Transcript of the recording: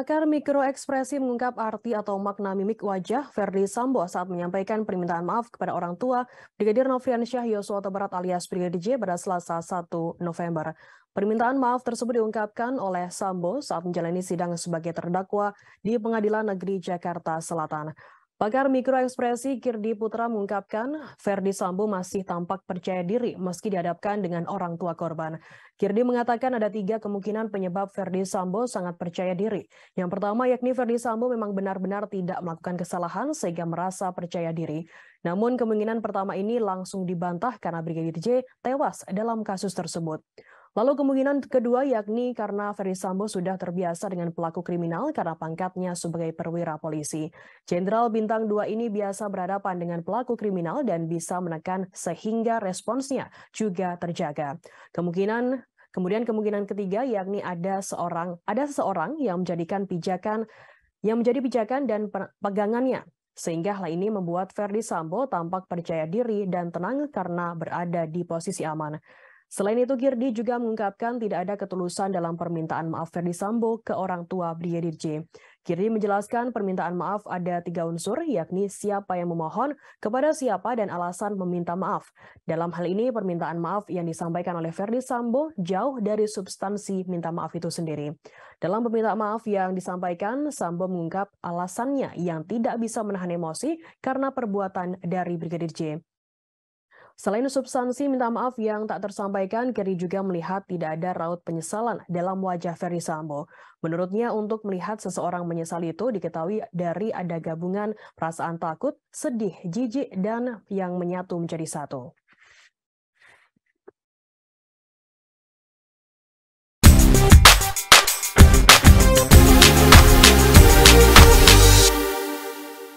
Pakar ekspresi mengungkap arti atau makna mimik wajah Verdi Sambo saat menyampaikan permintaan maaf kepada orang tua Brigadir Syah Yosua Barat alias Brigadir J pada Selasa 1 November. Permintaan maaf tersebut diungkapkan oleh Sambo saat menjalani sidang sebagai terdakwa di Pengadilan Negeri Jakarta Selatan. Pakar mikro ekspresi Kirdi Putra mengungkapkan Ferdi Sambo masih tampak percaya diri meski dihadapkan dengan orang tua korban. Kirdi mengatakan ada tiga kemungkinan penyebab Ferdi Sambo sangat percaya diri. Yang pertama yakni Ferdi Sambo memang benar-benar tidak melakukan kesalahan sehingga merasa percaya diri. Namun kemungkinan pertama ini langsung dibantah karena Brigadir J tewas dalam kasus tersebut. Lalu kemungkinan kedua yakni karena Ferry Sambo sudah terbiasa dengan pelaku kriminal karena pangkatnya sebagai perwira polisi. Jenderal bintang dua ini biasa berhadapan dengan pelaku kriminal dan bisa menekan sehingga responsnya juga terjaga. Kemungkinan Kemudian kemungkinan ketiga yakni ada seorang ada seseorang yang menjadikan pijakan yang menjadi pijakan dan pegangannya sehingga hal ini membuat Ferdi Sambo tampak percaya diri dan tenang karena berada di posisi aman. Selain itu, Girdi juga mengungkapkan tidak ada ketulusan dalam permintaan maaf Ferdi Sambo ke orang tua Brigadir J. Girdi menjelaskan permintaan maaf ada tiga unsur, yakni siapa yang memohon, kepada siapa, dan alasan meminta maaf. Dalam hal ini, permintaan maaf yang disampaikan oleh Ferdi Sambo jauh dari substansi minta maaf itu sendiri. Dalam permintaan maaf yang disampaikan, Sambo mengungkap alasannya yang tidak bisa menahan emosi karena perbuatan dari Brigadir J. Selain substansi minta maaf yang tak tersampaikan, Keri juga melihat tidak ada raut penyesalan dalam wajah Ferry Sambo. Menurutnya, untuk melihat seseorang menyesal itu diketahui dari ada gabungan perasaan takut, sedih, jijik, dan yang menyatu menjadi satu.